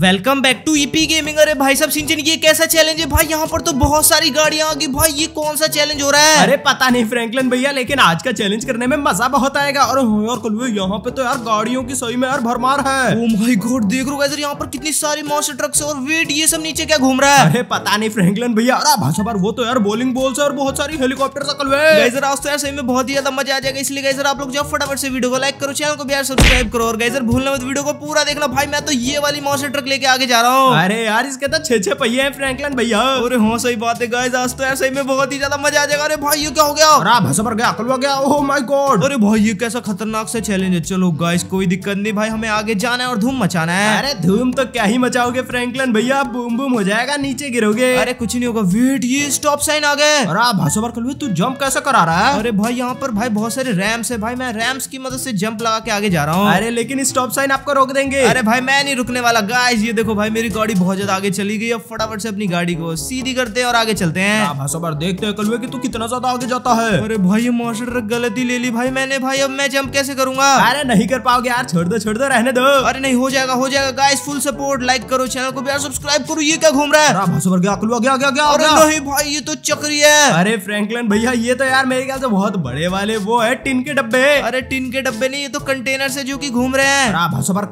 welcome back to EP gaming अरे भाई सब सिंचन ये कैसा चैलेंज है भाई यहाँ पर तो बहुत सारी गाड़ियां आ गई भाई ये कौन सा चैलेंज हो रहा है अरे पता नहीं फ्रैंकलिन भैया लेकिन आज का चैलेंज करने में मजा बहुत आएगा और हाँ यार यहाँ पे तो यार गाड़ियों की सही में यार भरमार है ओ माय गॉड देख यहाँ पर कितनी सारी मॉन्स्टर ट्रक्स और वेट ये सब नीचे क्या घूम रहा है अरे पता नहीं फ्रेंकलन भैया अरे भाषा पर वो तो यार बोलिंग बोल और बहुत सारी हेलीकॉप्टर सकल गैजर यार सही में बहुत ही ज्यादा मजा आ जाएगा इसलिए गैजर आप लोग जब फटाफट से वीडियो को लाइक करो चैनल को भी सब्सक्राइब करो और गैजर भूलना मत वीडियो को पूरा देखना भाई मैं तो ये वाली मॉन्स्टर ट्रक तक लेके आगे जा रहा हूँ अरे यार इसके तो छे छे पहिए हैं फ्रैंकलिन भैया अरे हाँ सही बात है गाइस आज तो ही में बहुत ही ज्यादा मजा आ जाएगा अरे भाई ये क्या हो गया अरे पर गया अकल गया ओह माय गॉड अरे भाई ये कैसा खतरनाक से चैलेंज है चलो गाइस कोई दिक्कत नहीं भाई हमें आगे जाना है और धूम मचाना है अरे धूम तो क्या ही मचाओगे फ्रेंकलन भैया बूम बूम हो जाएगा नीचे गिरोगे अरे कुछ नहीं होगा वेट ये स्टॉप साइन आ गए अरे पर कल तू जम्प कैसा करा रहा है अरे भाई यहाँ पर भाई बहुत सारे रैम्स है भाई मैं रैम्स की मदद से जंप लगा के आगे जा रहा हूँ अरे लेकिन स्टॉप साइन आपको रोक देंगे अरे भाई मैं नहीं रुकने वाला गाय गाइस ये देखो भाई मेरी गाड़ी बहुत ज्यादा आगे चली गई अब फटाफट से अपनी गाड़ी को सीधी करते हैं और आगे चलते हैं बार देखते हैं कलवे कि तू कितना ज्यादा आगे जाता है अरे भाई मास्टर गलती ले ली भाई मैंने भाई अब मैं जम्प कैसे करूंगा अरे नहीं कर पाओगे यार छोड़ दो छोड़ दो रहने दो अरे नहीं हो जाएगा हो जाएगा गाइस फुल सपोर्ट लाइक करो चैनल को यार सब्सक्राइब करो ये क्या घूम रहा है भाई ये तो चक्री है अरे फ्रैंकलिन भैया ये तो यार मेरे ख्याल से बहुत बड़े वाले वो है टिन के डब्बे अरे टिन के डब्बे नहीं ये तो कंटेनर से जो की घूम रहे हैं सबर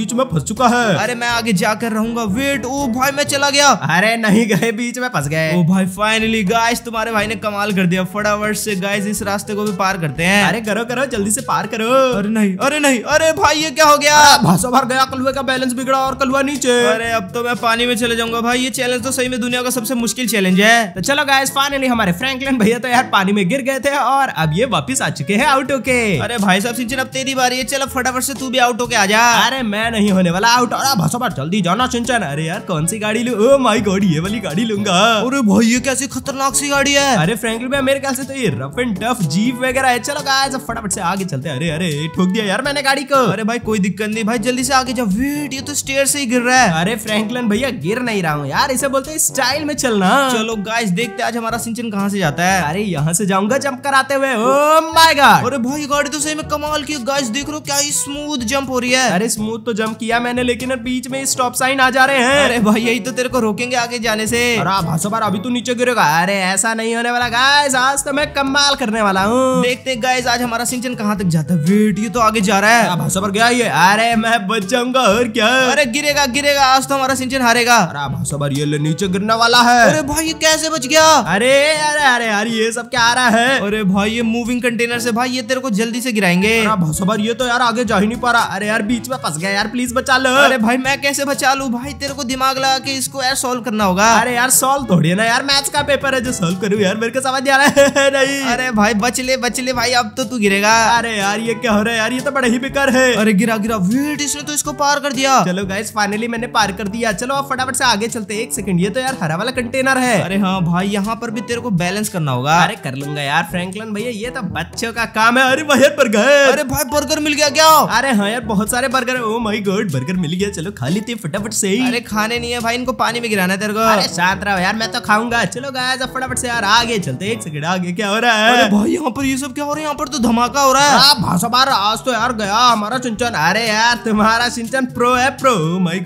बीच में फंस चुका है अरे मैं आगे जाकर रहूंगा वेट ओ भाई मैं चला गया अरे नहीं गए बीच में फंस गए ओ भाई फाइनली गाइस तुम्हारे भाई ने कमाल कर दिया फटाफट से गाइस इस रास्ते को भी पार करते हैं अरे करो करो जल्दी से पार करो अरे नहीं अरे नहीं अरे भाई ये क्या हो गया भाषा भर गया कलुआ का बैलेंस बिगड़ा और कलुआ नीचे अरे अब तो मैं पानी में चले जाऊंगा भाई ये चैलेंज तो सही में दुनिया का सबसे मुश्किल चैलेंज है तो चलो गाइस फाइनली हमारे फ्रैंकलिन भैया तो यार पानी में गिर गए थे और अब ये वापिस आ चुके हैं आउट होके अरे भाई साहब सिंचन अब तेरी बारी है चलो फटाफट से तू भी आउट होके आ जा अरे मैं नहीं होने वाला आउट और भाषा जल्दी जाना सिंचन अरे यार कौन सी गाड़ी लू ओ माई गॉड ये वाली गाड़ी लूंगा अरे भाई ये कैसी खतरनाक सी गाड़ी है अरे फ्रेंकली भाई मेरे ख्याल से तो ये रफ एंड टफ जीप वगैरह है चलो गाइस फटाफट से आगे चलते अरे अरे ठोक दिया यार मैंने गाड़ी को अरे भाई कोई दिक्कत नहीं भाई जल्दी से आगे जाओ वेट ये तो स्टेयर से ही गिर रहा है अरे फ्रेंकलन भैया गिर नहीं रहा हूँ यार इसे बोलते स्टाइल में चलना चलो गाइस देखते आज हमारा सिंचन कहाँ से जाता है अरे यहाँ से जाऊंगा जंप कराते हुए माय oh गॉड अरे भाई गाड़ी तो सही में कमाल की गाइस देख रहे क्या स्मूथ जंप हो रही है अरे स्मूथ तो जंप किया मैंने लेकिन बीच में सामने स्टॉप साइन आ जा रहे हैं अरे भाई यही तो तेरे को रोकेंगे आगे जाने से भाषा बार अभी तू नीचे गिरेगा अरे ऐसा नहीं होने वाला गायस आज तो मैं कमाल करने वाला हूँ देखते गायस आज हमारा सिंचन कहाँ तक जाता है वेट ये तो आगे जा रहा है भाषा पर गया ये अरे मैं बच जाऊंगा और क्या अरे गिरेगा गिरेगा आज तो हमारा सिंचन हारेगा अरे भाषा बार ये नीचे गिरने वाला है अरे भाई ये कैसे बच गया अरे अरे अरे यार ये सब क्या आ रहा है अरे भाई ये मूविंग कंटेनर से भाई ये तेरे को जल्दी से गिराएंगे भाषा बार ये तो यार आगे जा ही नहीं पा रहा अरे यार बीच में फंस गया यार प्लीज बचा लो अरे भाई मैं कैसे कैसे बचा लू भाई तेरे को दिमाग लगा के इसको यार सोल्व करना होगा अरे यार सोल्व थोड़ी ना यार मैथ्स का पेपर है जो सोल्व करूँ यार मेरे को समझ आ रहा है नहीं अरे भाई बच ले बच ले भाई अब तो तू गिरेगा अरे यार ये क्या हो रहा है यार ये तो बड़ा ही बेकार है अरे गिरा गिरा वेट इसने तो इसको पार कर दिया चलो गाइस फाइनली मैंने पार कर दिया चलो आप फटाफट से आगे चलते एक सेकंड ये तो यार हरा वाला कंटेनर है अरे हाँ भाई यहाँ पर भी तेरे को बैलेंस करना होगा अरे कर लूंगा यार फ्रैंकलन भैया ये तो बच्चों का काम है अरे भाई बर्गर अरे भाई बर्गर मिल गया क्या अरे हाँ यार बहुत सारे बर्गर ओ माई गोड बर्गर मिल गया चलो खा लेते फटाफट से अरे खाने नहीं है भाई इनको पानी में गिराना है तेरे को अरे यार मैं तो खाऊंगा चलो गाय फटाफट से यार आगे चलते एक सेकंड आगे क्या हो रहा है भाई यहाँ पर ये सब क्या हो रहा है यहाँ पर तो धमाका हो रहा है हाँ, भाषा बार आज तो यार गया हमारा चिंचन अरे यार तुम्हारा सिंचन प्रो है प्रो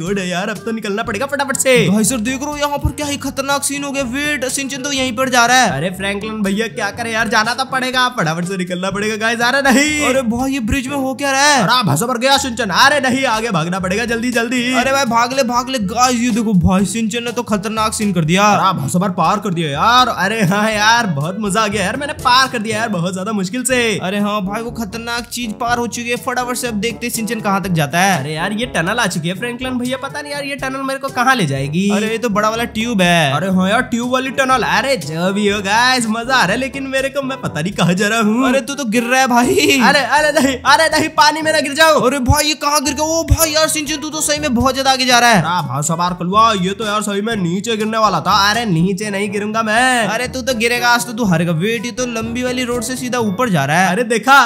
गुड है यार अब तो निकलना पड़ेगा फटाफट से भाई सर देख रो यहाँ पर क्या ही खतरनाक सीन हो गया वेट सिंचन तो यही पर जा रहा है अरे फ्रेंकलिन भैया क्या करे यार जाना तो पड़ेगा फटाफट से निकलना पड़ेगा गाय जा रहा नहीं अरे भाई ये ब्रिज में हो क्या रहा है हाँ, भाषा पर गया सिंचन अरे नहीं आगे भागना पड़ेगा जल्दी जल्दी अरे भाई भाग ले भाग ले गाइस ये देखो भाई सिंचन ने तो खतरनाक सीन कर दिया बहुत बार पार कर दिया यार अरे हाँ यार बहुत मजा आ गया यार मैंने पार कर दिया यार बहुत ज्यादा मुश्किल से अरे हाँ भाई वो खतरनाक चीज पार हो चुकी है फटाफट से अब देखते सिंचन कहाँ तक जाता है अरे यार ये टनल आ चुकी है फ्रेंकलन भैया पता नहीं यार ये टनल मेरे को कहाँ ले जाएगी अरे ये तो बड़ा वाला ट्यूब है अरे हाँ यार ट्यूब वाली टनल अरे जब ये गाइस मजा आ रहा है लेकिन मेरे को मैं पता नहीं कहा जा रहा हूँ अरे तू तो गिर रहा है भाई अरे अरे नहीं अरे नहीं पानी में ना गिर जाओ अरे भाई ये कहाँ गिर गया वो भाई यार सिंचन तू तो सही में बहुत ज्यादा आगे जा रहा है भाव सवार खुलवा ये तो यार सही में नीचे गिरने वाला था अरे नीचे नहीं गिरूंगा मैं अरे तू तो गिरेगा आज तो तू हर वेट ये तो लंबी वाली रोड से सीधा ऊपर जा रहा है अरे देखा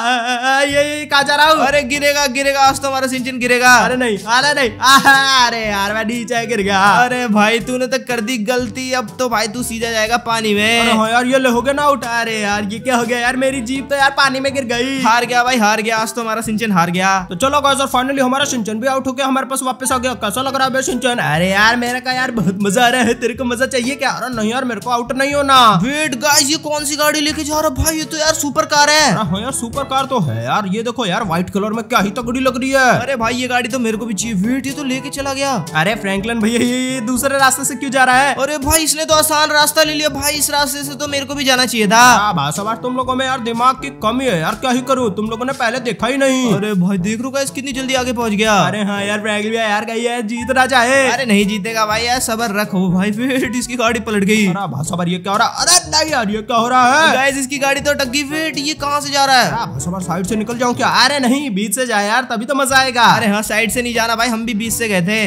ये कहा जा रहा हूँ अरे गिरेगा गिरेगा आज तो हमारा सिंचन गिरेगा अरे नहीं अरे नहीं अरे यार मैं नीचे गिर गया अरे भाई तूने तो कर दी गलती अब तो भाई तू सीधा जाएगा पानी में हाँ यार ये हो गया ना उठा अरे यार ये क्या हो गया यार मेरी जीप तो यार पानी में गिर गई हार गया भाई हार गया आज तो हमारा सिंचन हार गया तो चलो गाइस और फाइनली हमारा सिंचन भी आउट हो गया हमारे पास वापस आ गया गया कैसा लग रहा है बे सिंचन अरे यार मेरे का यार बहुत मजा आ रहा है तेरे को मजा चाहिए क्या अरे नहीं यार मेरे को आउट नहीं होना वेट गाइस ये कौन सी गाड़ी लेके जा रहा भाई ये तो यार सुपर कार है हाँ यार सुपर कार तो है यार ये देखो यार व्हाइट कलर में क्या ही तगड़ी लग रही है अरे भाई ये गाड़ी तो मेरे को भी चाहिए वेट ये तो लेके चला गया अरे फ्रेंकलन भैया ये दूसरे रास्ते से क्यों जा रहा है अरे भाई इसने तो आसान रास्ता ले लिया भाई इस रास्ते से तो मेरे को भी जाना चाहिए था भाषा तुम लोगों में यार दिमाग की कमी है यार क्या ही करूँ तुम लोगों ने पहले देखा ही नहीं अरे भाई देख रू कितनी जल्दी आगे पहुंच गया अरे हाँ यार यार भाई ये जीतना चाहे अरे नहीं जीतेगा भाई यार सबर रखो भाई फिट इसकी गाड़ी पलट गई सबर ये क्या हो रहा अरे नहीं यार ये क्या हो रहा है गाइस इसकी गाड़ी तो टक्की फिट ये कहाँ से जा रहा है सबर साइड से निकल जाओ क्या अरे नहीं बीच से जाए यार तभी तो मजा आएगा अरे हाँ साइड से नहीं जाना भाई हम भी बीच से गए थे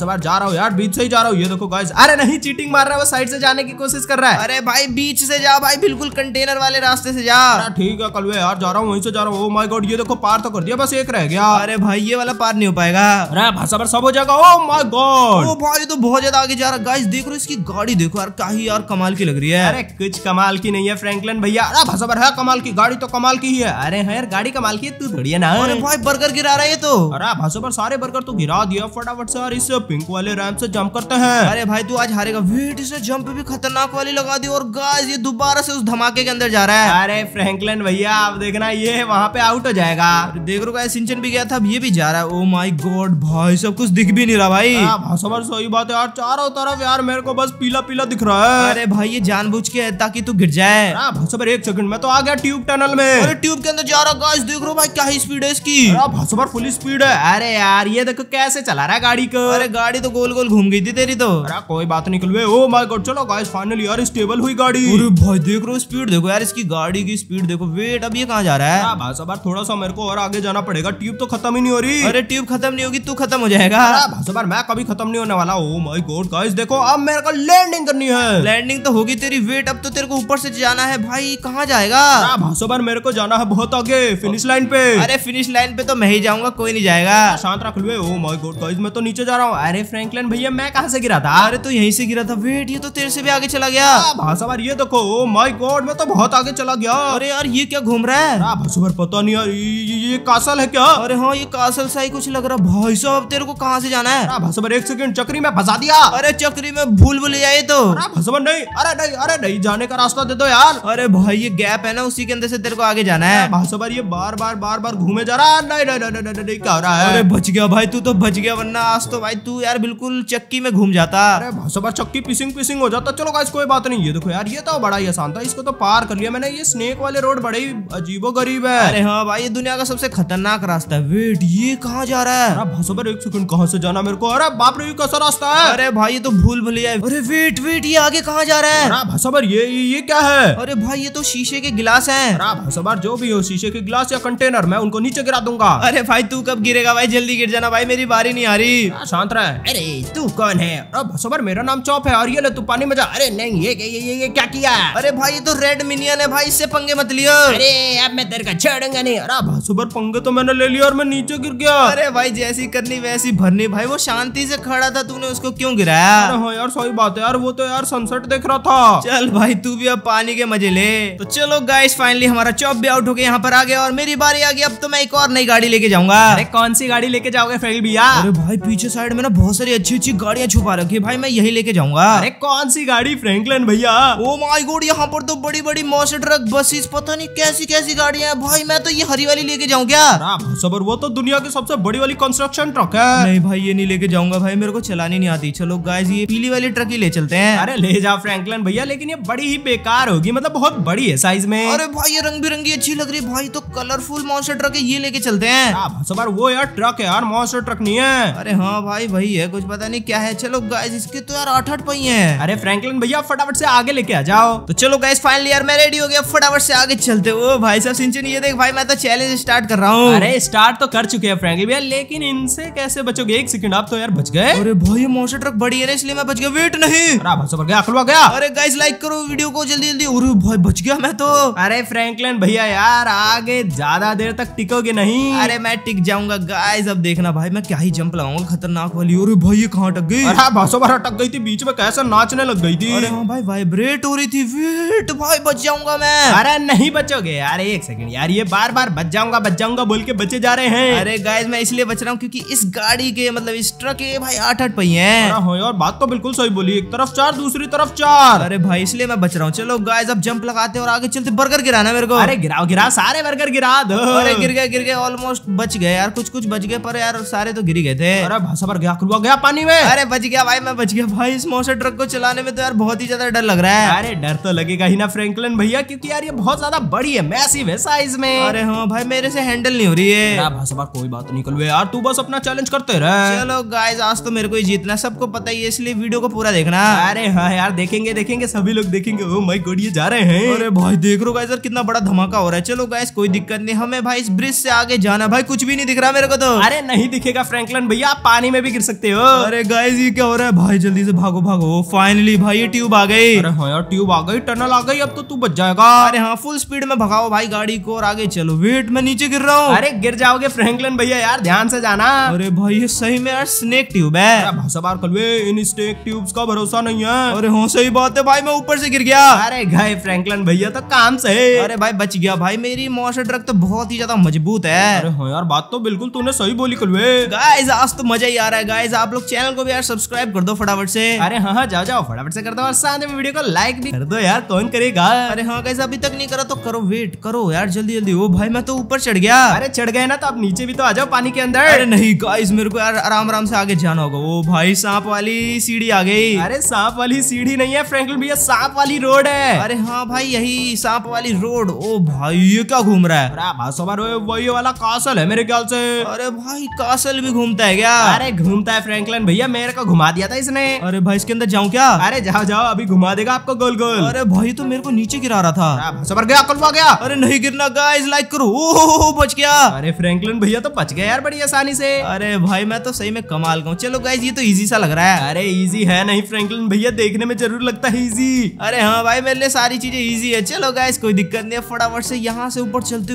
सबर जा रहा हूँ यार बीच से ही जा रहा हूँ ये देखो गाइस अरे नहीं चीटिंग मार रहा है वो साइड से जाने की कोशिश कर रहा है अरे भाई बीच से जा भाई बिल्कुल कंटेनर वाले रास्ते से जा ठीक है कलवे यार जा रहा हूँ वहीं से जा रहा हूँ माई गॉड ये देखो पार तो कर दिया बस एक रह गया अरे भाई ये वाला पार नहीं हो पाएगा अरे भाषा सब हो जाए जाएगा ओ माय गॉड ओ भाई तो बहुत ज्यादा आगे जा रहा गाइस देख रहे हो इसकी गाड़ी देखो यार काही यार कमाल की लग रही है अरे कुछ कमाल की नहीं है फ्रैंकलिन भैया अरे भसबर है कमाल की गाड़ी तो कमाल की ही है अरे है हाँ यार गाड़ी कमाल की है तू थोड़ी ना अरे भाई बर्गर गिरा रहा है तो अरे भसबर सारे बर्गर तो गिरा दिया फटाफट से और इस पिंक वाले रैंप से जंप करते हैं अरे भाई तू आज हारेगा वेट इसे जंप भी खतरनाक वाली लगा दी और गाइस ये दोबारा से उस धमाके के अंदर जा रहा है अरे फ्रैंकलिन भैया आप देखना ये वहाँ पे आउट हो जाएगा देख रो गाइस सिंचन भी गया था अब ये भी जा रहा है ओ माय गॉड भाई सब कुछ दिख दिख भी नहीं रहा भाई समझ सही बात है यार चारों तरफ यार मेरे को बस पीला पीला दिख रहा है अरे भाई ये जानबूझ के ताकि तू गिर जाए भसबर एक सेकंड में तो आ गया ट्यूब टनल में अरे ट्यूब के अंदर जा रहा गाइस देख रहा भाई क्या ही स्पीड है इसकी भसबर फुल स्पीड है अरे यार ये देखो कैसे चला रहा है गाड़ी को अरे गाड़ी तो गोल गोल घूम गई थी तेरी तो अरे कोई बात निकल हुए ओ चलो गाइस फाइनली यार स्टेबल हुई गाड़ी अरे भाई देख रहा स्पीड देखो यार इसकी गाड़ी की स्पीड देखो वेट अब ये कहाँ जा रहा है भाई थोड़ा सा मेरे को और आगे जाना पड़ेगा ट्यूब तो खत्म ही नहीं हो रही अरे ट्यूब खत्म नहीं होगी तू खत्म हो जाएगा भाषा मैं कभी खत्म नहीं होने वाला हूँ माई गोड गाइस देखो अब मेरे को लैंडिंग करनी है लैंडिंग तो होगी तेरी वेट अब तो तेरे को ऊपर से जाना है भाई कहाँ जाएगा भाषो पर मेरे को जाना है बहुत आगे फिनिश लाइन पे अरे फिनिश लाइन पे तो मैं ही जाऊंगा कोई नहीं जाएगा हाँ, शांत रख लुए माई गोड गाइज मैं तो नीचे जा रहा हूँ अरे फ्रेंकलैन भैया मैं कहाँ से गिरा था अरे तो यही से गिरा था वेट ये तो तेरे से भी आगे चला गया भाषावर ये देखो ओ माई गोड मैं तो बहुत आगे चला गया अरे यार ये क्या घूम रहा है भाषावर पता नहीं यार ये, ये कासल है क्या अरे हाँ ये कासल सा ही कुछ लग रहा भाई साहब तेरे को कहाँ से जाना है भसबर एक सेकंड चक्री में फंसा दिया अरे चक्री में भूल भूल जाए तो भसबर नहीं अरे नहीं अरे नहीं जाने का रास्ता दे दो यार अरे भाई ये गैप है ना उसी के अंदर से तेरे को आगे जाना है भसबर ये बार बार बार बार घूमे जा रहा है नहीं नहीं नहीं नहीं क्या रहा है अरे बच गया भाई तू तो बच गया वरना आज तो भाई तू यार बिल्कुल चक्की में घूम जाता अरे भसबर चक्की पिसिंग पिसिंग हो जाता चलो गाइस कोई बात नहीं ये देखो यार ये तो बड़ा ही आसान था इसको तो पार कर लिया मैंने ये स्नेक वाले रोड बड़े ही अजीबो गरीब है अरे हाँ भाई ये दुनिया का सबसे खतरनाक रास्ता है वेट ये कहाँ जा रहा है भसबर एक सेकंड कहाँ से जाना मेरे को अरे बाप रे कैसा रास्ता है अरे भाई ये तो भूल भले है अरे वेट वेट ये आगे कहाँ जा रहा है भसबर ये ये क्या है अरे भाई ये तो शीशे के गिलास है भसबर जो भी हो शीशे के गिलास या कंटेनर मैं उनको नीचे गिरा दूंगा अरे भाई तू कब गिरेगा भाई जल्दी गिर जाना भाई मेरी बारी नहीं आ रही शांत रहा अरे तू कौन है अरे मेरा नाम चौप है और ये ले तू पानी में जा अरे नहीं ये ये ये क्या किया अरे भाई ये तो रेड मिनियन है भाई इससे पंगे मत लियो अरे अब मैं तेरे का छेड़ूंगा नहीं अरे भसबर पंगे तो मैंने ले लिया और मैं नीचे गिर गया अरे भाई जैसी करनी वैसी भरनी तूने भाई वो शांति से खड़ा था तूने उसको क्यों गिराया हाँ यार सही बात है यार वो तो यार सनसेट देख रहा था चल भाई तू भी अब पानी के मजे ले तो चलो गाइस फाइनली हमारा चौप भी आउट होकर यहाँ पर आ गया और मेरी बारी आ गई अब तो मैं एक और नई गाड़ी लेके जाऊंगा कौन सी गाड़ी लेके जाओगे फेल भैया अरे भाई पीछे साइड में ना बहुत सारी अच्छी अच्छी गाड़ियाँ छुपा रखी है भाई मैं यही लेके जाऊंगा अरे कौन सी गाड़ी फ्रेंकलन भैया ओ माई गोड यहाँ पर तो बड़ी बड़ी मॉस ट्रक बसेस पता नहीं कैसी कैसी गाड़ियाँ भाई मैं तो ये हरी वाली लेके जाऊँ क्या हाँ, वो तो दुनिया की सबसे बड़ी वाली कंस्ट्रक्शन ट्रक है नहीं भाई ये नहीं लेके जाऊंगा भाई मेरे को चलानी नहीं आती चलो गाइज ये पीली वाली ट्रक ही ले चलते हैं अरे ले जाओ फ्रैंकलन भैया लेकिन ये बड़ी ही बेकार होगी मतलब बहुत बड़ी है साइज में अरे भाई ये रंग बिरंगी अच्छी लग रही भाई तो कलरफुल मॉन्स्टर ट्रक है ये लेके चलते हैं वो यार ट्रक है यार मॉन्स्टर ट्रक नहीं है अरे हाँ भाई वही है कुछ पता नहीं क्या है चलो गाइज इसके तो यार आठ आठ पही है अरे फ्रेंकलन भैया फटाफट से आगे लेके आ जाओ तो चलो गाइज फाइनल यार मैं रेडी हो गया फटाफट से आगे चलते हो भाई साहब सिंचन ये देख भाई मैं तो चैलेंज स्टार्ट कर रहा हूँ अरे स्टार्ट तो कर चुके हैं फ्रेंकलन भैया लेकिन इनसे कैसे बचोगे एक सेकंड आप तो यार बच गए अरे भाई मोटर ट्रक बड़ी है ना इसलिए मैं बच गया वेट नहीं अरे गया अकलवा गया अरे गाइस लाइक करो वीडियो को जल्दी जल्दी अरे भाई बच गया मैं तो अरे फ्रैंकलिन भैया यार आगे ज्यादा देर तक टिकोगे नहीं अरे मैं टिक जाऊंगा गाइस अब देखना भाई मैं क्या ही जंप लगाऊंगा खतरनाक वाली अरे भाई ये कहाँ अटक गई अरे भाषो बार अटक गई थी बीच में कैसा नाचने लग गई थी अरे हाँ भाई वाइब्रेट हो रही थी वेट भाई बच जाऊंगा मैं अरे नहीं बचोगे यार एक सेकंड यार ये बार बार बच जाऊंगा बच जाऊंगा बोल के बचे जा रहे हैं अरे गाइज मैं इसलिए बच रहा हूँ क्योंकि इस गाड़ी के ये मतलब इस ट्रक ये भाई आठ आठ पहिए हैं हाँ यार बात तो बिल्कुल सही बोली एक तरफ चार दूसरी तरफ चार अरे भाई इसलिए मैं बच रहा हूँ चलो गाय अब जंप लगाते और आगे चलते बर्गर गिराना मेरे को अरे गिराओ गिरा सारे बर्गर गिरा दो अरे गिर गए गिर गए ऑलमोस्ट बच गए यार कुछ कुछ बच गए पर यार सारे तो गिर गए थे अरे भाषा पर गया खुलवा गया पानी में अरे बच गया भाई मैं बच गया भाई इस मोटर ट्रक को चलाने में तो यार बहुत ही ज्यादा डर लग रहा है अरे डर तो लगेगा ही ना फ्रेंकलिन भैया क्योंकि यार ये बहुत ज्यादा बड़ी है मैसिव है साइज में अरे हाँ भाई मेरे से हैंडल नहीं हो रही है भाषा कोई बात नहीं कल यार तू बस अपना चैलेंज करते रहे चलो गाइस आज तो मेरे को ही जीतना सबको पता ही है इसलिए वीडियो को पूरा देखना अरे हाँ यार देखेंगे देखेंगे सभी लोग देखेंगे ओ माय गॉड ये जा रहे हैं अरे भाई देख रो गाइस कितना बड़ा धमाका हो रहा है चलो गाइस कोई दिक्कत नहीं हमें भाई इस ब्रिज से आगे जाना भाई कुछ भी नहीं दिख रहा मेरे को तो अरे नहीं दिखेगा फ्रेंकलन भैया आप पानी में भी गिर सकते हो अरे गाइस ये क्या हो रहा है भाई जल्दी से भागो भागो फाइनली भाई ये ट्यूब आ गई अरे हाँ यार ट्यूब आ गई टनल आ गई अब तो तू बच जाएगा अरे हाँ फुल स्पीड में भगाओ भाई गाड़ी को और आगे चलो वेट मैं नीचे गिर रहा हूँ अरे गिर जाओगे फ्रेंकलन भैया यार ध्यान से जाना अरे भाई ये सही सही में यार स्नेक ट्यूब है सवार कलवे इन स्नेक ट्यूब्स का भरोसा नहीं है अरे हो हाँ, सही बात है भाई मैं ऊपर से गिर गया अरे भाई फ्रैंकलन भैया तो काम से अरे भाई बच गया भाई मेरी मोशन ट्रक तो बहुत ही ज्यादा मजबूत है अरे हाँ यार बात तो बिल्कुल तूने सही बोली कलवे गाइज आज तो मजा ही आ रहा है गाइज आप लोग चैनल को भी यार सब्सक्राइब कर दो फटाफट से अरे हाँ हाँ जाओ जाओ फटाफट से कर दो साथ में वीडियो को लाइक भी कर दो यार कौन करेगा अरे हाँ गाइज अभी तक नहीं करा तो करो वेट करो यार जल्दी जल्दी वो भाई मैं तो ऊपर चढ़ गया अरे चढ़ गए ना तो आप नीचे भी तो आ जाओ पानी के अंदर अरे नहीं गाइज मेरे को यार आराम आराम से आगे जाना होगा वो भाई सांप वाली सीढ़ी आ गई अरे सांप वाली सीढ़ी नहीं है फ्रेंकल भैया सांप वाली रोड है अरे हाँ भाई यही सांप वाली रोड ओ भाई ये क्या घूम रहा है वही वाला कासल है मेरे ख्याल से अरे भाई कासल भी घूमता है क्या अरे घूमता है फ्रेंकलन भैया मेरे को घुमा दिया था इसने अरे भाई इसके अंदर जाऊँ क्या अरे जाओ जाओ अभी घुमा देगा आपको गोल गोल अरे भाई तो मेरे को नीचे गिरा रहा था सबर गया कल गया अरे नहीं गिरना गाइस लाइक करो ओ बच गया अरे फ्रेंकलन भैया तो बच गया यार बड़ी आसानी से अरे भाई मैं तो तो सही में कमाल का चलो गाइज ये तो इजी सा लग रहा है अरे इजी है नहीं फ्रैंकलिन भैया देखने में जरूर लगता है इजी अरे हाँ भाई मेरे लिए सारी चीजें इजी है चलो गाइज कोई दिक्कत नहीं है फटाफट से यहाँ से ऊपर चलते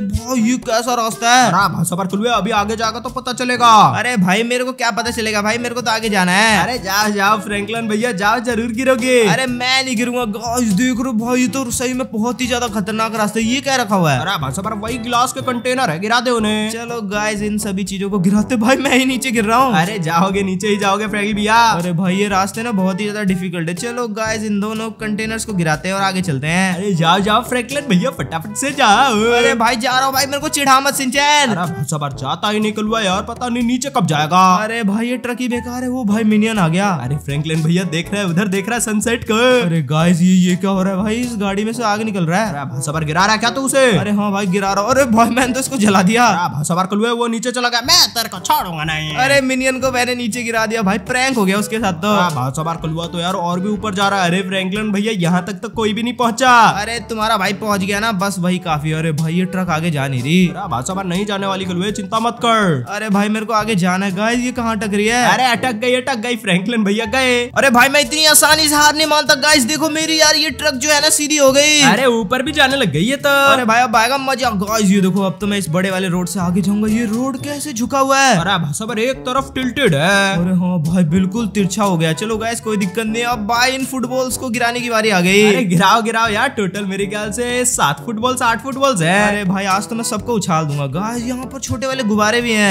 कैसा रास्ता है सफर खुलवे अभी आगे जाकर तो पता चलेगा अरे भाई मेरे को क्या पता चलेगा भाई मेरे को तो आगे जाना है अरे जाओ जाओ फ्रैंकलिन भैया जाओ जरूर गिरोगे अरे मैं नहीं गिरूंगा गाइस देख रहे भाई तो सही में बहुत ही ज्यादा खतरनाक रास्ता ये क्या रखा हुआ है अरे भाई सफर वही ग्लास के कंटेनर है गिरा दे उन्हें चलो गाइज इन सभी चीजों को गिराते भाई मैं ही नीचे गिर रहा रहा हूँ अरे जाओगे नीचे ही जाओगे फ्रेंकली भैया अरे भाई ये रास्ते ना बहुत ही ज्यादा डिफिकल्ट है चलो गाइस इन दोनों कंटेनर्स को गिराते हैं और आगे चलते हैं अरे जाओ जाओ फ्रैंकलिन भैया फटाफट से जाओ अरे भाई जा रहा हूँ भाई मेरे को चिढ़ा मत सिंचन सबर जाता ही निकल हुआ यार पता नहीं नीचे कब जाएगा अरे भाई ये ट्रक ही बेकार है वो भाई मिनियन आ गया अरे फ्रैंकलिन भैया देख रहे हैं उधर देख रहा है सनसेट को अरे गाइस ये ये क्या हो रहा है भाई इस गाड़ी में से आगे निकल रहा है भाषा गिरा रहा है क्या तू उसे अरे हाँ भाई गिरा रहा अरे भाई मैंने तो इसको जला दिया भाषा बार वो नीचे चला गया मैं तेरे को छोड़ूंगा नहीं अरे मिनियन को मैंने नीचे गिरा दिया भाई प्रैंक हो गया उसके साथ तो भाषा हाँ, बार खुलवा तो यार और भी ऊपर जा रहा है अरे फ्रैंकलिन भैया यहाँ तक तो कोई भी नहीं पहुंचा अरे तुम्हारा भाई पहुंच गया ना बस वही काफी अरे भाई ये ट्रक आगे जा नहीं रही भाषा बार नहीं जाने वाली कलुए चिंता मत कर अरे भाई मेरे को आगे जाना है ये कहाँ अटक रही है अरे अटक गई अटक गई फ्रैंकलिन भैया गए अरे भाई मैं इतनी आसानी से हार नहीं मानता गाइस देखो मेरी यार ये ट्रक जो है ना सीधी हो गई अरे ऊपर भी जाने लग गई है तो अरे भाई अब आएगा मजा गाइस ये देखो अब तो मैं इस बड़े वाले रोड से आगे जाऊंगा ये रोड कैसे झुका हुआ है अरे भाषा पर एक तरफ तो तरफ टिल्टेड है अरे हाँ भाई बिल्कुल तिरछा हो गया चलो गैस कोई दिक्कत नहीं अब भाई इन फुटबॉल्स को गिराने की बारी आ गई अरे गिराओ गिराओ यार टोटल मेरे ख्याल से सात फुटबॉल्स आठ फुटबॉल्स है अरे भाई आज तो मैं सबको उछाल दूंगा गाय यहाँ पर छोटे वाले गुब्बारे भी है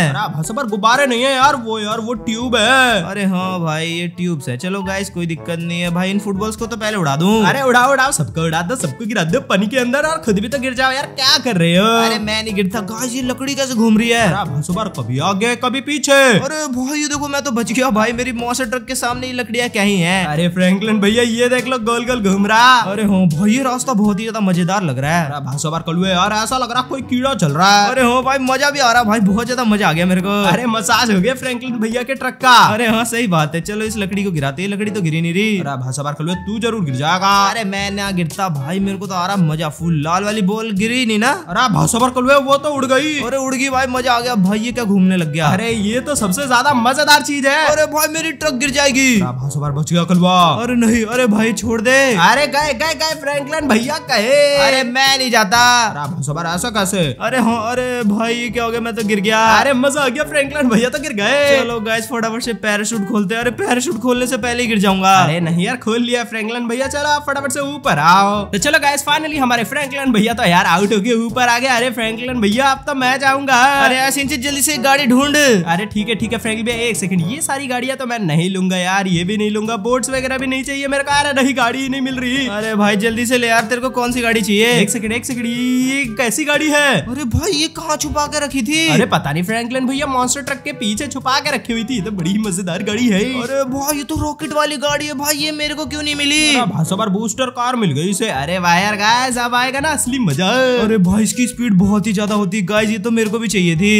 पर गुब्बारे नहीं है यार वो यार वो ट्यूब है अरे हाँ भाई ये ट्यूब है चलो गाइस कोई दिक्कत नहीं है भाई इन फुटबॉल्स को तो पहले उड़ा दू अरे उड़ाओ उड़ाओ सबको उड़ा दो सबको गिरा दो पनी के अंदर और खुद भी तो गिर जाओ यार क्या कर रहे हो अरे मैं नहीं गिरता गाय ये लकड़ी कैसे घूम रही है कभी आगे कभी पीछे और अरे भाई देखो मैं तो बच गया भाई मेरी मौसम ट्रक के सामने ही लकड़ियाँ ही है अरे फ्रेंकलिन भैया ये देख लो गोल गोल घूम रहा अरे हो हाँ भाई ये रास्ता बहुत ही ज्यादा मजेदार लग रहा है भाषा बार कलुए यार ऐसा लग रहा कोई कीड़ा चल रहा है अरे हो हाँ भाई मजा भी आ रहा भाई बहुत ज्यादा मजा आ गया मेरे को अरे मसाज हो गया फ्रेंकलिन भैया के ट्रक का अरे हाँ सही बात है चलो इस लकड़ी को गिराते लकड़ी तो गिरी नहीं रही अरे भाषा बार कलुए तू जरूर गिर जाएगा अरे मैं ना गिरता भाई मेरे को तो आ रहा मजा फुल लाल वाली बोल गिरी नहीं ना अरे भाषा बार कलुए वो तो उड़ गई अरे उड़ गई भाई मजा आ गया भाई ये क्या घूमने लग गया अरे ये तो सबसे सबसे ज्यादा मजेदार चीज है अरे भाई मेरी ट्रक गिर जाएगी बच गया कलवा अरे नहीं अरे भाई छोड़ दे अरे गए गए गए फ्रैंकलिन भैया कहे अरे मैं नहीं जाता बार ऐसा कैसे अरे हाँ अरे भाई ये क्या हो गया मैं तो गिर गया अरे मजा आ गया फ्रैंकलिन भैया तो गिर गए चलो गैस फटाफट से पैराशूट खोलते अरे पैराशूट खोलने से पहले ही गिर जाऊंगा अरे नहीं यार खोल लिया फ्रैंकलिन भैया चलो आप फटाफट से ऊपर आओ तो चलो गैस फाइनली हमारे फ्रैंकलिन भैया तो यार आउट हो गए ऊपर आ गए अरे फ्रेंकलन भैया अब तो मैं जाऊंगा अरे यार जल्दी से गाड़ी ढूंढ अरे ठीक है ठीक है के फ्रेंक भैया एक सेकंड ये सारी गाड़ियां तो मैं नहीं लूंगा यार ये भी नहीं लूंगा बोट्स वगैरह भी नहीं चाहिए मेरे को यार नहीं गाड़ी नहीं मिल रही अरे भाई जल्दी से ले यार तेरे को कौन सी गाड़ी चाहिए एक सेकंड एक सेकंड ये कैसी गाड़ी है अरे भाई ये कहाँ छुपा के रखी थी अरे पता नहीं फ्रैंकलिन भैया मॉन्स्टर ट्रक के पीछे छुपा के रखी हुई थी तो बड़ी मजेदार गाड़ी है अरे भाई ये तो रॉकेट वाली गाड़ी है भाई ये मेरे को क्यों नहीं मिली भाषा बूस्टर कार मिल गई इसे अरे वाह यार गाइस अब आएगा ना असली मजा अरे भाई इसकी स्पीड बहुत ही ज्यादा होती गाइस ये तो मेरे को भी चाहिए थी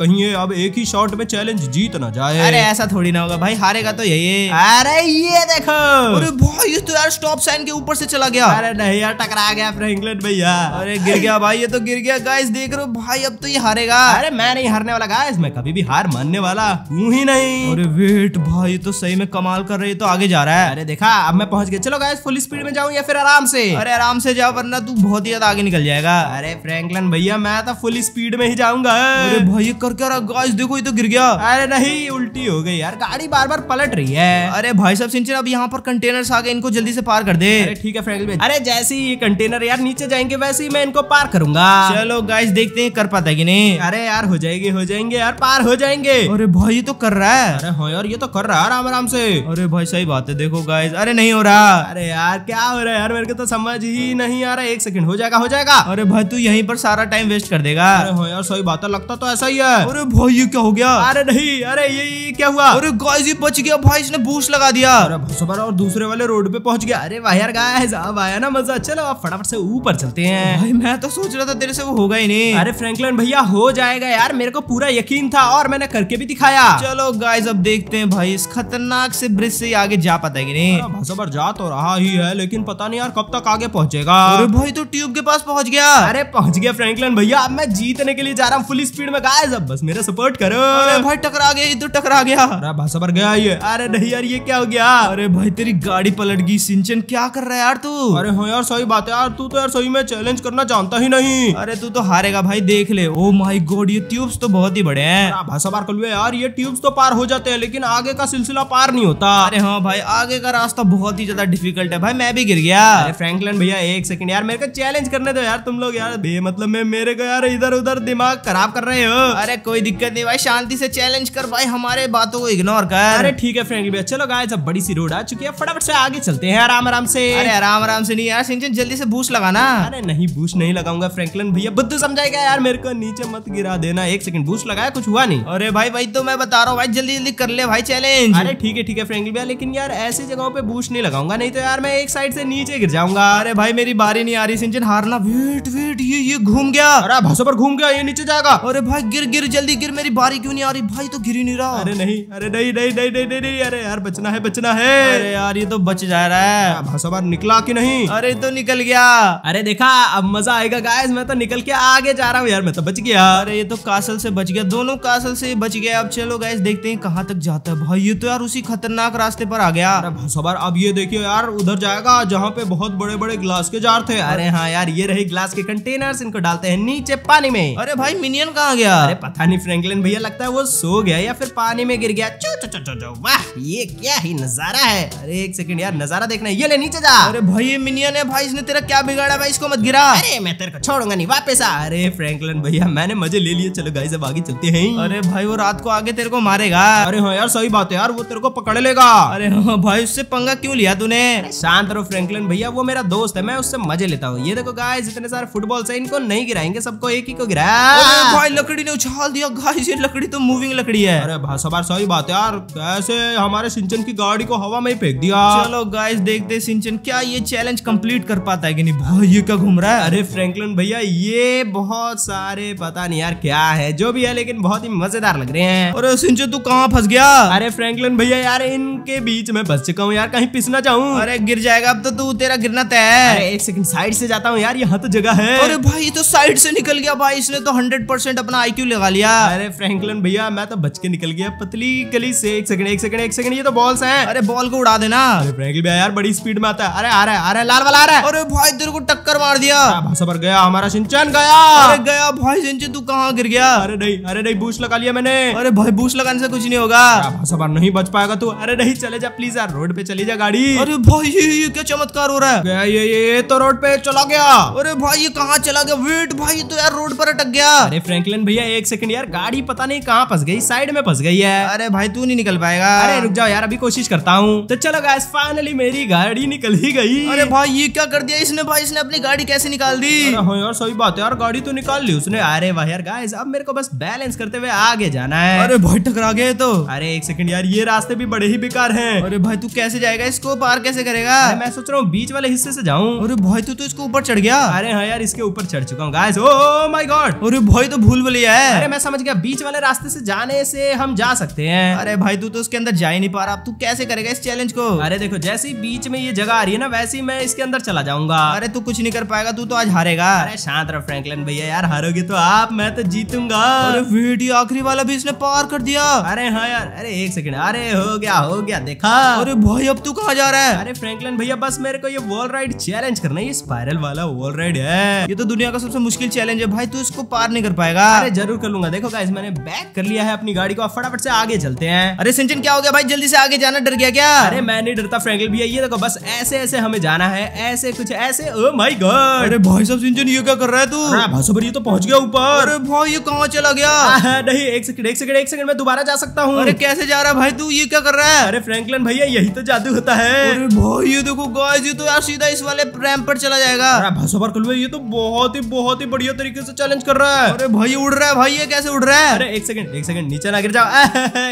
कहीं है अब एक ही शॉट में चैलेंज जीत ना जाए अरे ऐसा थोड़ी ना होगा भाई हारेगा तो यही अरे ये देखो अरे भाई ये तो यार स्टॉप साइन के ऊपर से चला गया अरे नहीं यार टकरा गया फ्रैंकलिन भैया अरे गिर गया भाई ये तो गिर गया गाइस देख रहे हो भाई अब तो ये हारेगा अरे मैं नहीं हारने वाला गाइस मैं कभी भी हार मानने वाला हूँ ही नहीं अरे वेट भाई तो सही में कमाल कर रही है तो आगे जा रहा है अरे देखा अब मैं पहुंच गया चलो गाइस फुल स्पीड में जाऊँ या फिर आराम से अरे आराम से जाओ वरना तू बहुत ही ज्यादा आगे निकल जाएगा अरे फ्रैंकलिन भैया मैं तो फुल स्पीड में ही जाऊंगा अरे भाई कर क्या रहा गाइस देखो ये तो गिर गया हो अरे नहीं उल्टी हो गई यार गाड़ी बार बार पलट रही है अरे भाई साहब सिंचन अब यहाँ पर कंटेनर्स आ गए इनको जल्दी से पार कर दे ठीक है फ्रैंकलिन अरे जैसे ही कंटेनर यार नीचे जाएंगे वैसे ही मैं इनको पार करूंगा चलो गाइस देखते हैं कर पाता है नहीं अरे यार हो जाएगी हो जाएंगे यार पार हो जाएंगे अरे भाई ये तो कर रहा है अरे हाँ यार ये तो कर रहा है आराम आराम से अरे भाई सही बात है देखो गाइस अरे नहीं हो रहा अरे यार क्या हो रहा है यार मेरे को तो समझ ही नहीं आ रहा एक सेकंड हो जाएगा हो जाएगा अरे भाई तू यहीं पर सारा टाइम वेस्ट कर देगा अरे हाँ यार सही बात है लगता तो ऐसा ही है अरे भाई ये क्या हो गया अरे नहीं अरे ये, क्या हुआ अरे गाइस ये बच गया भाई इसने बूस्ट लगा दिया अरे भसोबर और दूसरे वाले रोड पे पहुंच गया अरे वाह यार गाइस अब आया ना मजा चलो अब फटाफट से ऊपर चलते हैं भाई मैं तो सोच रहा था तेरे से वो होगा ही नहीं अरे फ्रैंकलिन भैया हो जाएगा यार मेरे को पूरा यकीन था और मैंने करके भी दिखाया चलो गाइस अब देखते हैं भाई इस खतरनाक से ब्रिज से आगे जा पाता है कि नहीं भसोबर जा तो रहा ही है लेकिन पता नहीं यार कब तक आगे पहुंचेगा अरे भाई तो ट्यूब के पास पहुंच गया अरे पहुंच गया फ्रैंकलिन भैया अब मैं जीतने के लिए जा रहा हूँ फुल स्पीड में गाइस अब बस मेरा सपोर्ट करो भाई टकरा गया इधर टकरा गया अरे भाषा पर गया ये अरे नहीं यार ये क्या हो गया अरे भाई तेरी गाड़ी पलट गई सिंचन क्या कर रहा है यार तू अरे हाँ यार सही बात है यार तू तो यार सही में चैलेंज करना जानता ही नहीं अरे तू तो हारेगा भाई देख ले ओ माई गोड ये ट्यूब्स तो बहुत ही बड़े हैं भाषा पार कर यार ये ट्यूब्स तो पार हो जाते हैं लेकिन आगे का सिलसिला पार नहीं होता अरे हाँ भाई आगे का रास्ता बहुत ही ज्यादा डिफिकल्ट है भाई मैं भी गिर गया अरे फ्रैंकलिन भैया एक सेकंड यार मेरे को चैलेंज करने दो यार तुम लोग यार बे मतलब मैं मेरे को यार इधर उधर दिमाग खराब कर रहे हो अरे कोई दिक्कत नहीं भाई शांति से से चैलेंज कर भाई हमारे बातों को इग्नोर कर अरे ठीक है फ्रेंड भैया चलो गाइस अब बड़ी सी रोड आ चुकी है फटाफट से आगे चलते हैं आराम आराम से अरे आराम आराम से नहीं यार सिंचन जल्दी से बूश लगाना अरे नहीं बूश नहीं लगाऊंगा फ्रैंकलिन भैया बुद्धू समझाएगा यार मेरे को नीचे मत गिरा देना एक सेकंड बूश लगाया कुछ हुआ नहीं अरे भाई भाई तो मैं बता रहा हूँ भाई जल्दी जल्दी कर ले भाई चैलेंज अरे ठीक है ठीक है फ्रेंकली भैया लेकिन यार ऐसी जगहों पे बूश नहीं लगाऊंगा नहीं तो यार मैं एक साइड से नीचे गिर जाऊंगा अरे भाई मेरी बारी नहीं आ रही सिंचन हारना वेट वेट ये ये घूम गया अरे भाषा पर घूम गया ये नीचे जाएगा अरे भाई गिर गिर जल्दी गिर मेरी बारी क्यों नहीं आ अरे भाई तो गिरी नहीं रहा अरे नहीं अरे नहीं नहीं नहीं नहीं नहीं नहीं अरे यार बचना है बचना है अरे यार ये तो बच जा रहा है भाषा बार निकला कि नहीं अरे तो निकल गया अरे देखा अब मजा आएगा गाइस मैं तो निकल के आगे जा रहा हूँ यार मैं तो बच गया अरे ये तो कासल से बच गया दोनों कासल से बच गया अब चलो गाइस देखते हैं कहाँ तक जाता है भाई ये तो यार उसी खतरनाक रास्ते पर आ गया अरे भाषा बार अब ये देखियो यार उधर जाएगा जहाँ पे बहुत बड़े बड़े ग्लास के जार थे अरे हाँ यार ये रहे ग्लास के कंटेनर्स इनको डालते हैं नीचे पानी में अरे भाई मिनियन कहाँ गया अरे पता नहीं फ्रेंकलिन भैया लगता है वो सो गया या फिर पानी में गिर गया चो चो चो चो चो वाह ये क्या ही नजारा है अरे एक सेकंड यार नजारा देखना ये ले नीचे जा अरे भाई ये मिनियन है भाई इसने तेरा क्या बिगाड़ा भाई इसको मत गिरा अरे मैं तेरे को छोड़ूंगा नहीं वापस आ अरे फ्रैंकलन भैया मैंने मजे ले लिए चलो गाइस अब आगे चलते हैं अरे भाई वो रात को आगे तेरे को मारेगा अरे हाँ यार सही बात है यार वो तेरे को पकड़ लेगा अरे हाँ भाई उससे पंगा क्यों लिया तूने शांत रहो फ्रैंकलन भैया वो मेरा दोस्त है मैं उससे मजे लेता हूँ ये देखो गाइस जितने सारे फुटबॉल है इनको नहीं गिराएंगे सबको एक ही को गिराया भाई लकड़ी ने उछाल दिया गाइस ये लकड़ी तो मुंह मूविंग लकड़ी है अरे सवार सही बात है यार कैसे हमारे सिंचन की गाड़ी को हवा में ही फेंक दिया चलो गाइस देखते सिंचन क्या ये चैलेंज कंप्लीट कर पाता है कि नहीं भाई ये क्या घूम रहा है अरे फ्रैंकलिन भैया ये बहुत सारे पता नहीं यार क्या है जो भी है लेकिन बहुत ही मजेदार लग रहे हैं और सिंचन तू कहाँ फंस गया अरे फ्रैंकलिन भैया यार इनके बीच में फंस चुका हूँ यार कहीं पिसना चाहूँ अरे गिर जाएगा अब तो तू तेरा गिरना तय है एक सेकंड साइड से जाता हूँ यार यहाँ तो जगह है अरे भाई तो साइड से निकल गया भाई इसने तो हंड्रेड अपना आई लगा लिया अरे फ्रैंकलिन भैया गया मैं तो बच के निकल गया पतली गली से एक सेकंड एक सेकंड एक सेकंड ये तो बॉल्स हैं अरे बॉल को उड़ा देना अरे फ्रैंकलिन भैया यार बड़ी स्पीड में आता है अरे आ रहा है आ रहा है लाल वाला आ रहा है अरे भाई तेरे को टक्कर मार दिया भाषा पर गया हमारा सिंचन गया अरे गया भाई सिंचन तू कहाँ गिर गया अरे नहीं अरे नहीं बूस लगा लिया मैंने अरे भाई बूस लगाने से कुछ नहीं होगा भाषा पर नहीं बच पाएगा तू अरे नहीं चले जा प्लीज यार रोड पे चली जा गाड़ी अरे भाई ये, ये क्या चमत्कार हो रहा है गया ये ये तो रोड पे चला गया अरे भाई ये कहाँ चला गया वेट भाई तो यार रोड पर अटक गया अरे फ्रैंकलिन भैया एक सेकंड यार गाड़ी पता नहीं कहाँ फंस गई साइड में फंस गई है अरे भाई तू नहीं निकल पाएगा अरे रुक जाओ यार अभी कोशिश करता हूँ तो चलो गाइस फाइनली मेरी गाड़ी निकल ही गई अरे भाई ये क्या कर दिया इसने भाई इसने अपनी गाड़ी कैसे निकाल दी हाँ यार सही बात है यार गाड़ी तो निकाल ली उसने अरे भाई यार गाइस अब मेरे को बस बैलेंस करते हुए आगे जाना है अरे भाई टकरा गए तो अरे एक सेकंड यार ये रास्ते भी बड़े ही बेकार है अरे भाई तू कैसे जाएगा इसको पार कैसे करेगा मैं सोच रहा हूँ बीच वाले हिस्से से जाऊँ अरे भाई तू तो इसको ऊपर चढ़ गया अरे हाँ यार इसके ऊपर चढ़ चुका हूँ गाइस ओ माय गॉड अरे भाई तो भूल भुलिया है अरे मैं समझ गया बीच वाले रास्ते से जाने से हम जा सकते हैं अरे भाई तू तो उसके अंदर जा ही नहीं पा रहा तू कैसे करेगा इस चैलेंज को अरे देखो जैसे ही बीच में ये जगह आ रही है ना वैसे ही मैं इसके अंदर चला जाऊंगा अरे तू कुछ नहीं कर पाएगा तू तो आज हारेगा अरे शांत रहो फ्रैंकलिन भैया यार हारोगे तो आप मैं तो जीतूंगा अरे वीडियो आखिरी वाला भी इसने पार कर दिया अरे हाँ यार अरे एक सेकंड अरे हो गया हो गया देखा अरे भाई अब तू कहा जा रहा है अरे फ्रैंकलिन भैया बस मेरे को ये वॉल राइड चैलेंज करना है ये स्पायरल वाला वॉल राइड है ये तो दुनिया का सबसे मुश्किल चैलेंज है भाई तू इसको पार नहीं कर पाएगा अरे जरूर कर लूंगा देखो गाइस मैंने बैक कर लिया है अपनी गाड़ी को अब फटाफट से आगे चलते हैं अरे सिंचन क्या हो गया भाई जल्दी से आगे जाना डर गया क्या अरे मैं नहीं डरता फ्रेंकल भैया ये देखो बस ऐसे ऐसे हमें जाना है ऐसे कुछ ऐसे ओ माय गॉड अरे भाई साहब सिंचन ये क्या कर रहा है तू भाषा ये तो पहुंच गया ऊपर अरे भाई ये कहाँ चला गया नहीं एक सेकंड एक सेकंड एक सेकंड मैं दोबारा जा सकता हूँ अरे कैसे जा रहा है भाई तू ये क्या कर रहा है अरे फ्रैंकलिन भैया यही तो जादू होता है अरे भाई ये देखो गाइस ये तो यार सीधा इस वाले रैंप पर चला जाएगा अरे भाषा पर ये तो बहुत ही बहुत ही बढ़िया तरीके से चैलेंज कर रहा है अरे भाई उड़ रहा है भाई ये कैसे उड़ रहा है अरे एक सेकंड एक सेकंड नीचे ना गिर जाओ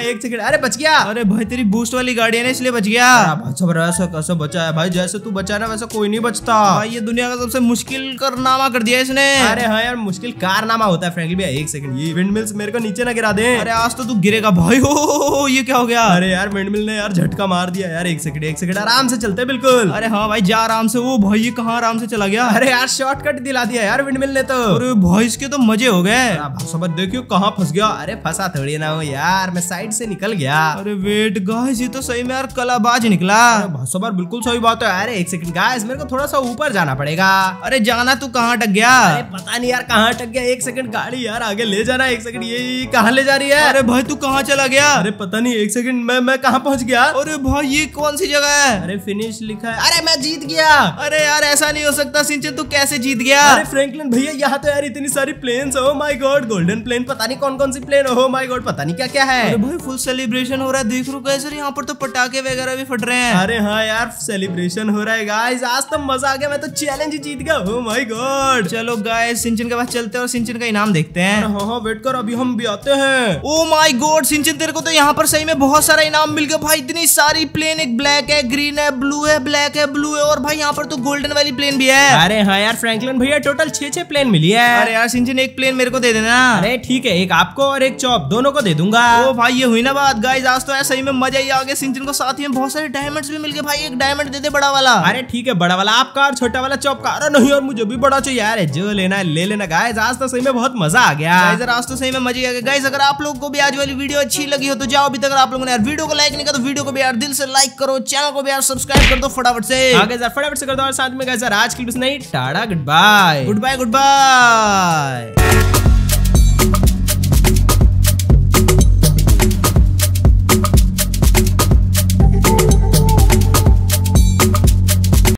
एक सेकंड अरे बच गया अरे भाई तेरी बूस्ट वाली गाड़ी है ना इसलिए बच गया कैसे बचा है भाई जैसे तू बचा ना वैसे कोई नहीं बचता भाई ये दुनिया का सबसे मुश्किल कारनामा कर दिया इसने अरे हाँ यार मुश्किल कारनामा होता है फ्रेंकली भैया एक सेकंड ये विंड मिल्स मेरे को नीचे ना गिरा दे अरे आज तो तू गिरेगा भाई हो ये क्या हो गया अरे यार विंड मिल ने यार झटका मार दिया यार एक सेकंड एक सेकंड आराम से चलते बिल्कुल अरे हाँ भाई जा आराम से वो भाई ये कहाँ आराम से चला गया अरे यार शॉर्टकट दिला दिया यार विंड मिल ने तो अरे भाई इसके तो मजे हो गए देखियो कहाँ फंस गया अरे तमाशा थोड़ी ना हो यार मैं साइड से निकल गया अरे वेट गाइस ये तो सही में यार कलाबाज निकला बार बिल्कुल सही बात है अरे एक सेकंड गाइस मेरे को थोड़ा सा ऊपर जाना पड़ेगा अरे जाना तू कहाँ टक गया अरे पता नहीं यार कहाँ टक गया एक सेकंड गाड़ी यार आगे ले जाना एक सेकंड ये कहाँ ले जा रही है अरे भाई तू कहाँ चला गया अरे पता नहीं एक सेकंड मैं मैं कहाँ पहुँच गया अरे भाई ये कौन सी जगह है अरे फिनिश लिखा है अरे मैं जीत गया अरे यार ऐसा नहीं हो सकता सिंचन तू कैसे जीत गया अरे फ्रैंकलिन भैया यहाँ तो यार इतनी सारी प्लेन हो माई गॉड गोल्डन प्लेन पता नहीं कौन कौन सी प्लेन हो ओ माय गॉड पता नहीं क्या क्या है अरे भाई फुल सेलिब्रेशन हो रहा है देख लो सर यहाँ पर तो पटाखे वगैरह भी फट रहे हैं अरे हाँ यार सेलिब्रेशन हो रहा है गाइस आज तो मजा आ गया मैं तो चैलेंज जीत गया हो माय गॉड चलो गाइस सिंचन के पास चलते हैं और सिंचन का इनाम देखते हैं हाँ हाँ वेट कर अभी हम भी आते हैं ओ माई गोड सिंचन तेरे को तो यहाँ पर सही में बहुत सारा इनाम मिल गया भाई इतनी सारी प्लेन एक ब्लैक है ग्रीन है ब्लू है ब्लैक है ब्लू है और भाई यहाँ पर तो गोल्डन वाली प्लेन भी है अरे हाँ यार फ्रेंकलिन भैया टोटल छह छह प्लेन मिली है अरे यार सिंचन एक प्लेन मेरे को दे देना अरे ठीक है एक आपको और एक चौक शॉप दोनों को दे दूंगा ओ भाई ये हुई ना बात गाइज आज तो ऐसा ही में मजा ही आ गया सिंचन को साथ ही में बहुत सारे डायमंड्स भी मिल गए भाई एक डायमंड दे दे बड़ा वाला अरे ठीक है बड़ा वाला आपका और छोटा वाला चौप का अरे नहीं और मुझे भी बड़ा चाहिए यार जो लेना है ले लेना गाइज आज तो सही में बहुत मजा आ गया आज तो सही में मजा आ गया गाइज अगर आप लोग को भी आज वाली वीडियो अच्छी लगी हो तो जाओ अभी तक आप लोगों ने यार वीडियो को लाइक नहीं कर तो वीडियो को भी यार दिल से लाइक करो चैनल को भी यार सब्सक्राइब कर दो फटाफट से आगे हाँ, यार फटाफट से कर दो और साथ में गाइज आज की बस नहीं tata goodbye goodbye good bye